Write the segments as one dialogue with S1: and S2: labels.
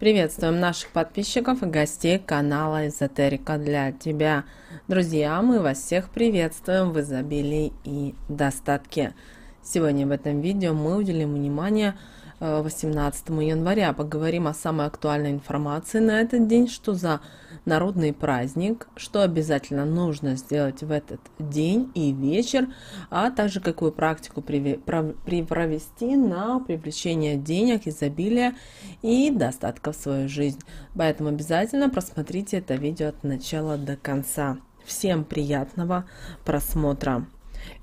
S1: Приветствуем наших подписчиков и гостей канала Эзотерика для тебя. Друзья, мы вас всех приветствуем в изобилии и достатке. Сегодня в этом видео мы уделим внимание 18 э, января. Поговорим о самой актуальной информации на этот день, что за народный праздник, что обязательно нужно сделать в этот день и вечер, а также какую практику провести на привлечение денег, изобилия и достатка в свою жизнь. Поэтому обязательно просмотрите это видео от начала до конца. Всем приятного просмотра!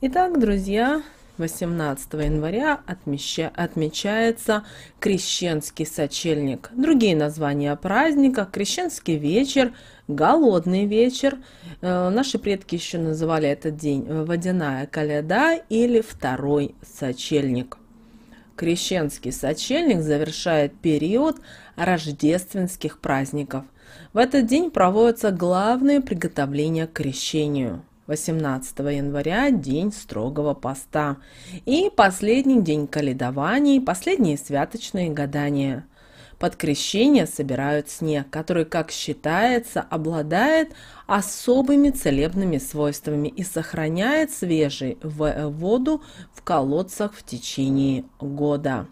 S1: Итак, друзья, 18 января отмеща, отмечается Крещенский сочельник. Другие названия праздника – Крещенский вечер, Голодный вечер. Э, наши предки еще называли этот день Водяная коляда или Второй сочельник. Крещенский сочельник завершает период рождественских праздников. В этот день проводятся главные приготовления к крещению – 18 января – день строгого поста. И последний день каледований, последние святочные гадания. Под крещение собирают снег, который, как считается, обладает особыми целебными свойствами и сохраняет свежий э, воду в колодцах в течение года.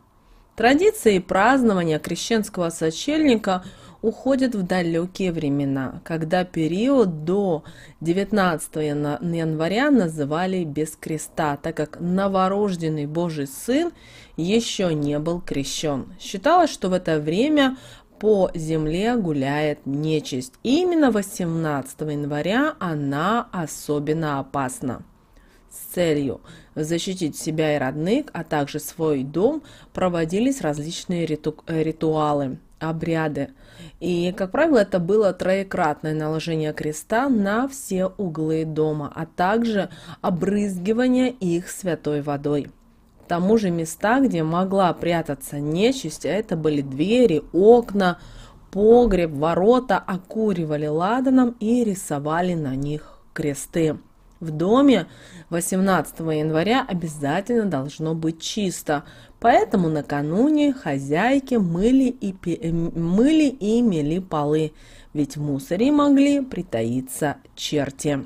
S1: Традиции празднования крещенского сочельника уходит в далекие времена, когда период до 19 января называли без креста, так как новорожденный Божий Сын еще не был крещен. Считалось, что в это время по земле гуляет нечисть. И именно 18 января она особенно опасна. С целью защитить себя и родных, а также свой дом проводились различные риту- э, ритуалы, обряды, и, как правило, это было троекратное наложение креста на все углы дома, а также обрызгивание их святой водой. К тому же места, где могла прятаться нечисть, а это были двери, окна, погреб, ворота, окуривали ладаном и рисовали на них кресты. В доме 18 января обязательно должно быть чисто, поэтому накануне хозяйки мыли и, эм, мыли и мели полы, ведь в мусоре могли притаиться черти.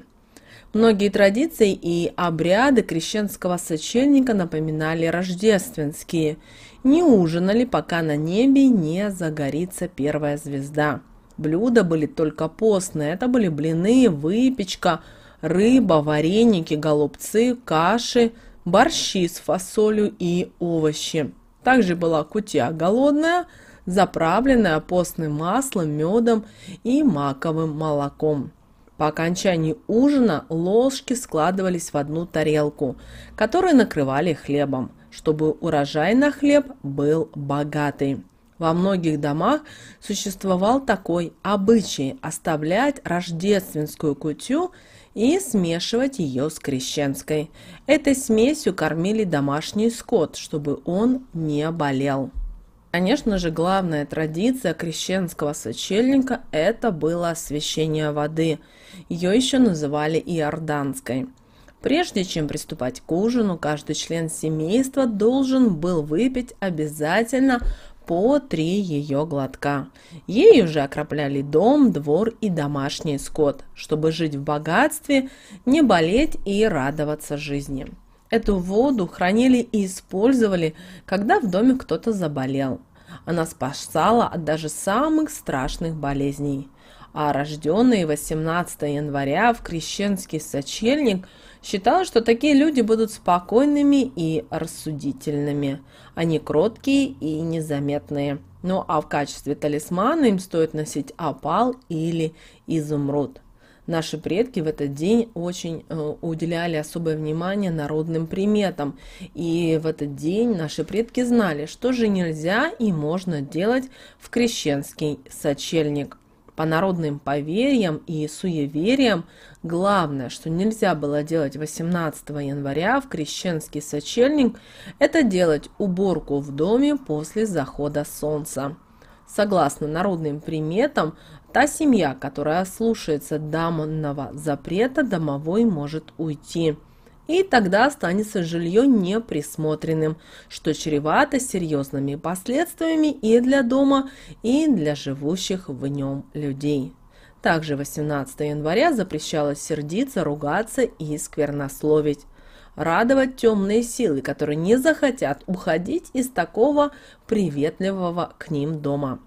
S1: Многие традиции и обряды крещенского сочельника напоминали рождественские. Не ужинали, пока на небе не загорится первая звезда. Блюда были только постные, это были блины, выпечка – рыба, вареники, голубцы, каши, борщи с фасолью и овощи. Также была кутья голодная, заправленная постным маслом, медом и маковым молоком. По окончании ужина ложки складывались в одну тарелку, которую накрывали хлебом, чтобы урожай на хлеб был богатый. Во многих домах существовал такой обычай оставлять рождественскую кутью и смешивать ее с крещенской. Этой смесью кормили домашний скот, чтобы он не болел. Конечно же, главная традиция крещенского сочельника – это было освящение воды. Ее еще называли иорданской. Прежде чем приступать к ужину, каждый член семейства должен был выпить обязательно по три ее глотка. Ей уже окропляли дом, двор и домашний скот, чтобы жить в богатстве, не болеть и радоваться жизни. Эту воду хранили и использовали, когда в доме кто-то заболел. Она спасала от даже самых страшных болезней а рожденный 18 января в Крещенский сочельник считал, что такие люди будут спокойными и рассудительными. Они кроткие и незаметные. Ну а в качестве талисмана им стоит носить опал или изумруд. Наши предки в этот день очень э, уделяли особое внимание народным приметам. И в этот день наши предки знали, что же нельзя и можно делать в крещенский сочельник по народным поверьям и суевериям, главное, что нельзя было делать 18 января в крещенский сочельник, это делать уборку в доме после захода солнца. Согласно народным приметам, та семья, которая слушается дамонного запрета, домовой может уйти – и тогда останется жилье неприсмотренным, что чревато серьезными последствиями и для дома, и для живущих в нем людей. Также 18 января запрещалось сердиться, ругаться и сквернословить. Радовать темные силы, которые не захотят уходить из такого приветливого к ним дома.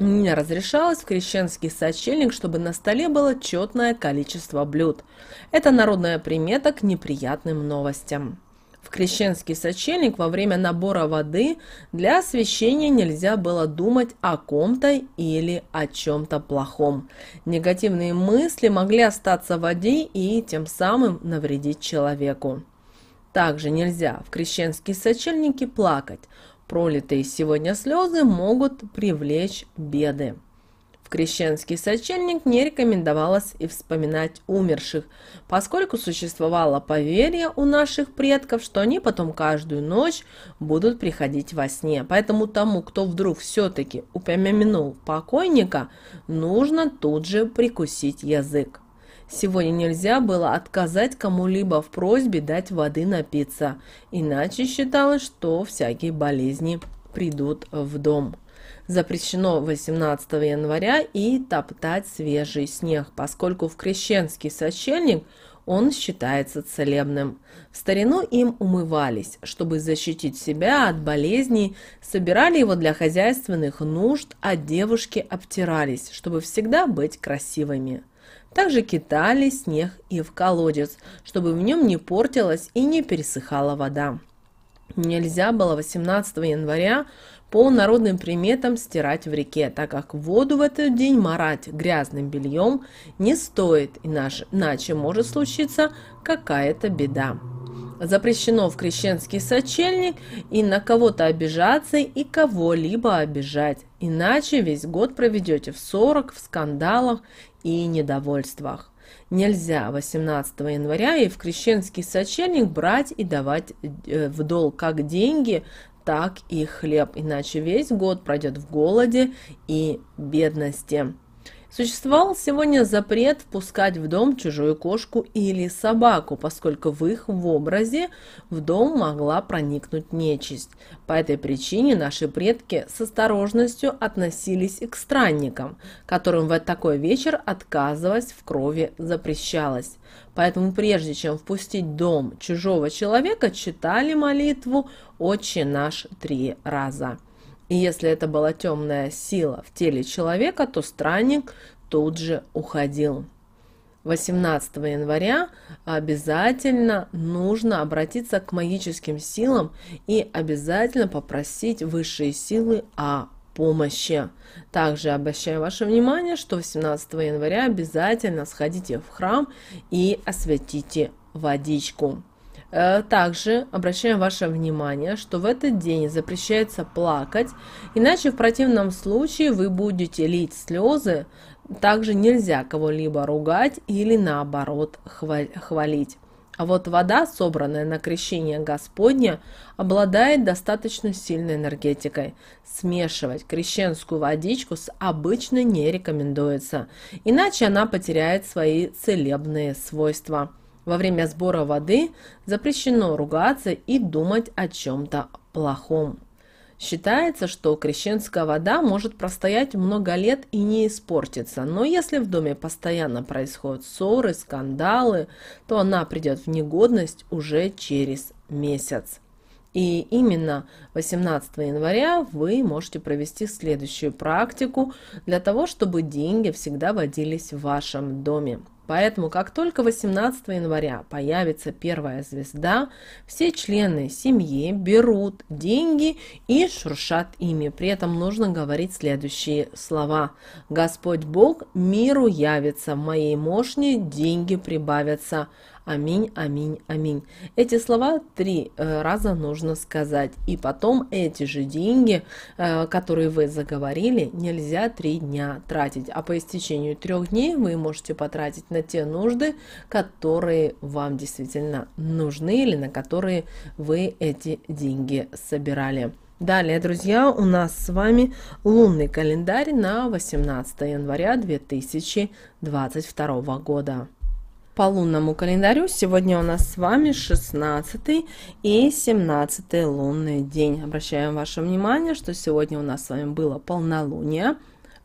S1: Не разрешалось в крещенский сочельник, чтобы на столе было четное количество блюд. Это народная примета к неприятным новостям. В крещенский сочельник во время набора воды для освящения нельзя было думать о ком-то или о чем-то плохом. Негативные мысли могли остаться в воде и тем самым навредить человеку. Также нельзя в крещенские сочельники плакать. Пролитые сегодня слезы могут привлечь беды. В крещенский сочельник не рекомендовалось и вспоминать умерших, поскольку существовало поверье у наших предков, что они потом каждую ночь будут приходить во сне. Поэтому тому, кто вдруг все-таки упомянул покойника, нужно тут же прикусить язык. Сегодня нельзя было отказать кому-либо в просьбе дать воды напиться, иначе считалось, что всякие болезни придут в дом. Запрещено 18 января и топтать свежий снег, поскольку в крещенский сочельник он считается целебным. В старину им умывались, чтобы защитить себя от болезней, собирали его для хозяйственных нужд, а девушки обтирались, чтобы всегда быть красивыми. Также кидали снег и в колодец, чтобы в нем не портилась и не пересыхала вода нельзя было 18 января по народным приметам стирать в реке, так как воду в этот день марать грязным бельем не стоит, иначе может случиться какая-то беда. Запрещено в крещенский сочельник и на кого-то обижаться и кого-либо обижать, иначе весь год проведете в ссорах, в скандалах и недовольствах. Нельзя 18 января и в крещенский сочельник брать и давать э, в долг как деньги, так и хлеб, иначе весь год пройдет в голоде и бедности. Существовал сегодня запрет впускать в дом чужую кошку или собаку, поскольку в их в образе в дом могла проникнуть нечисть. По этой причине наши предки с осторожностью относились к странникам, которым в такой вечер отказывать в крови запрещалось. Поэтому прежде чем впустить дом чужого человека, читали молитву «Отче наш» три раза. И если это была темная сила в теле человека, то странник тут же уходил. 18 января обязательно нужно обратиться к магическим силам и обязательно попросить высшие силы о помощи. Также обращаю ваше внимание, что 18 января обязательно сходите в храм и осветите водичку. Э, также обращаем ваше внимание, что в этот день запрещается плакать, иначе в противном случае вы будете лить слезы. Также нельзя кого-либо ругать или наоборот хвалить. А вот вода, собранная на крещение Господня, обладает достаточно сильной энергетикой. Смешивать крещенскую водичку с обычной не рекомендуется, иначе она потеряет свои целебные свойства. Во время сбора воды запрещено ругаться и думать о чем-то плохом. Считается, что крещенская вода может простоять много лет и не испортиться, но если в доме постоянно происходят ссоры, скандалы, то она придет в негодность уже через месяц. И именно 18 января вы можете провести следующую практику для того, чтобы деньги всегда водились в вашем доме. Поэтому, как только 18 января появится первая звезда, все члены семьи берут деньги и шуршат ими. При этом нужно говорить следующие слова. «Господь Бог миру явится, в моей мощне деньги прибавятся, Аминь, аминь, аминь. Эти слова три э, раза нужно сказать. И потом эти же деньги, э, которые вы заговорили, нельзя три дня тратить. А по истечению трех дней вы можете потратить на те нужды, которые вам действительно нужны или на которые вы эти деньги собирали. Далее, друзья, у нас с вами лунный календарь на 18 января 2022 года по лунному календарю. Сегодня у нас с вами 16 и 17 лунный день. Обращаем ваше внимание, что сегодня у нас с вами было полнолуние.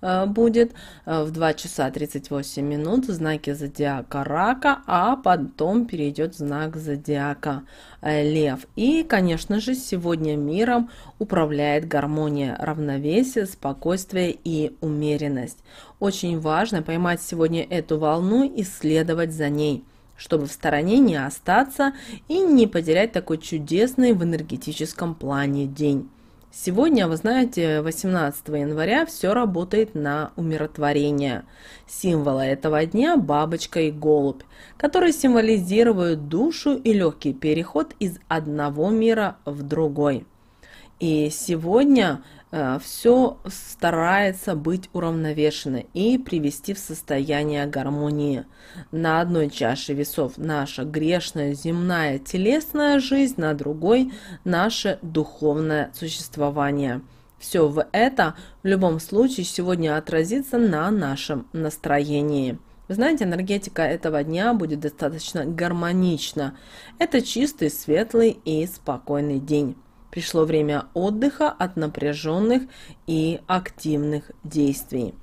S1: Э, будет э, в 2 часа 38 минут в знаке зодиака рака, а потом перейдет знак зодиака э, лев. И, конечно же, сегодня миром управляет гармония, равновесие, спокойствие и умеренность. Очень важно поймать сегодня эту волну и следовать за ней чтобы в стороне не остаться и не потерять такой чудесный в энергетическом плане день. Сегодня, вы знаете, 18 января все работает на умиротворение. Символы этого дня – бабочка и голубь, которые символизируют душу и легкий переход из одного мира в другой. И сегодня э, все старается быть уравновешено и привести в состояние гармонии. На одной чаше весов наша грешная земная телесная жизнь, на другой наше духовное существование. Все в это в любом случае сегодня отразится на нашем настроении. Вы знаете, энергетика этого дня будет достаточно гармонична. Это чистый, светлый и спокойный день. Пришло время отдыха от напряженных и активных действий.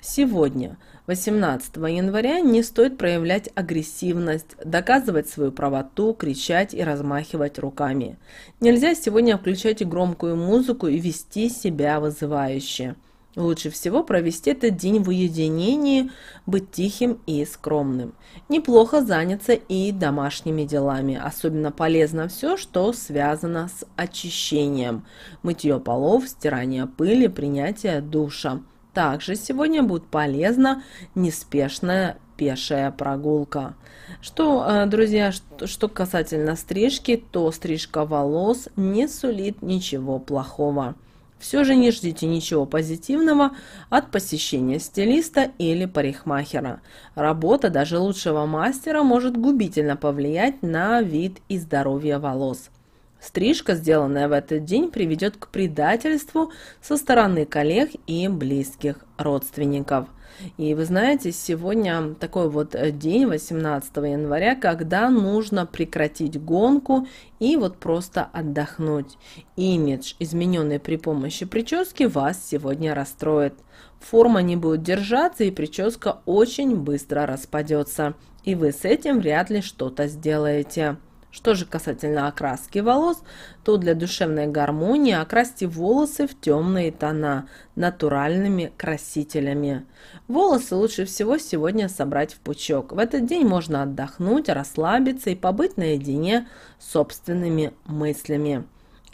S1: Сегодня, 18 января, не стоит проявлять агрессивность, доказывать свою правоту, кричать и размахивать руками. Нельзя сегодня включать громкую музыку и вести себя вызывающе. Лучше всего провести этот день в уединении, быть тихим и скромным. Неплохо заняться и домашними делами. Особенно полезно все, что связано с очищением. Мытье полов, стирание пыли, принятие душа. Также сегодня будет полезна неспешная пешая прогулка. Что, э, друзья, что касательно стрижки, то стрижка волос не сулит ничего плохого. Все же не ждите ничего позитивного от посещения стилиста или парикмахера. Работа даже лучшего мастера может губительно повлиять на вид и здоровье волос. Стрижка, сделанная в этот день, приведет к предательству со стороны коллег и близких родственников. И вы знаете, сегодня такой вот э, день, 18 января, когда нужно прекратить гонку и вот просто отдохнуть. Имидж, измененный при помощи прически, вас сегодня расстроит. Форма не будет держаться и прическа очень быстро распадется. И вы с этим вряд ли что-то сделаете. Что же касательно окраски волос, то для душевной гармонии окрасьте волосы в темные тона натуральными красителями. Волосы лучше всего сегодня собрать в пучок. В этот день можно отдохнуть, расслабиться и побыть наедине с собственными мыслями.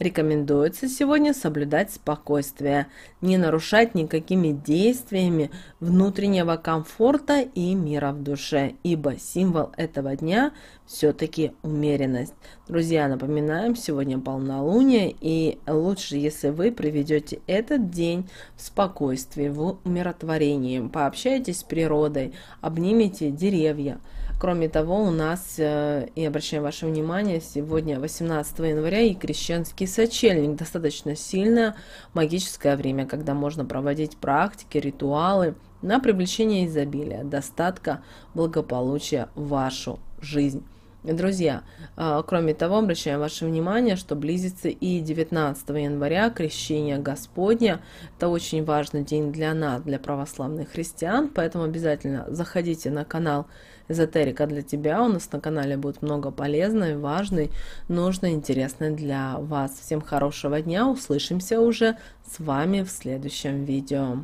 S1: Рекомендуется сегодня соблюдать спокойствие, не нарушать никакими действиями внутреннего комфорта и мира в душе, ибо символ этого дня все-таки умеренность. Друзья, напоминаем, сегодня полнолуние, и лучше, если вы проведете этот день в спокойствии, в умиротворении, пообщайтесь с природой, обнимите деревья, Кроме того, у нас, э, и обращаем ваше внимание, сегодня 18 января и крещенский сочельник. Достаточно сильное магическое время, когда можно проводить практики, ритуалы на привлечение изобилия, достатка, благополучия в вашу жизнь. Друзья, э, кроме того, обращаем ваше внимание, что близится и 19 января крещение Господня. Это очень важный день для нас, для православных христиан, поэтому обязательно заходите на канал эзотерика для тебя. У нас на канале будет много полезной, важной, нужной, интересной для вас. Всем хорошего дня, услышимся уже с вами в следующем видео.